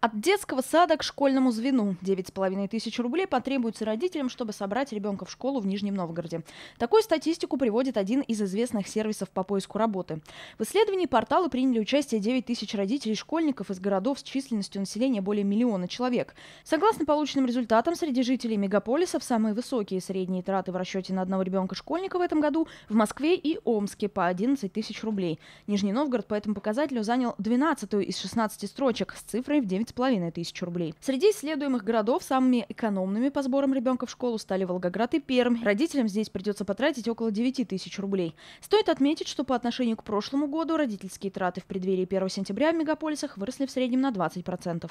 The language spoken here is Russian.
От детского сада к школьному звену. половиной тысяч рублей потребуется родителям, чтобы собрать ребенка в школу в Нижнем Новгороде. Такую статистику приводит один из известных сервисов по поиску работы. В исследовании портала приняли участие 9 тысяч родителей школьников из городов с численностью населения более миллиона человек. Согласно полученным результатам, среди жителей мегаполисов самые высокие средние траты в расчете на одного ребенка школьника в этом году в Москве и Омске по 11 тысяч рублей. Нижний Новгород по этому показателю занял 12 из 16 строчек с цифрой в 9 12,5 тысяч рублей. Среди исследуемых городов самыми экономными по сборам ребенка в школу стали Волгоград и Пермь. Родителям здесь придется потратить около 9 тысяч рублей. Стоит отметить, что по отношению к прошлому году родительские траты в преддверии 1 сентября в мегаполисах выросли в среднем на 20%.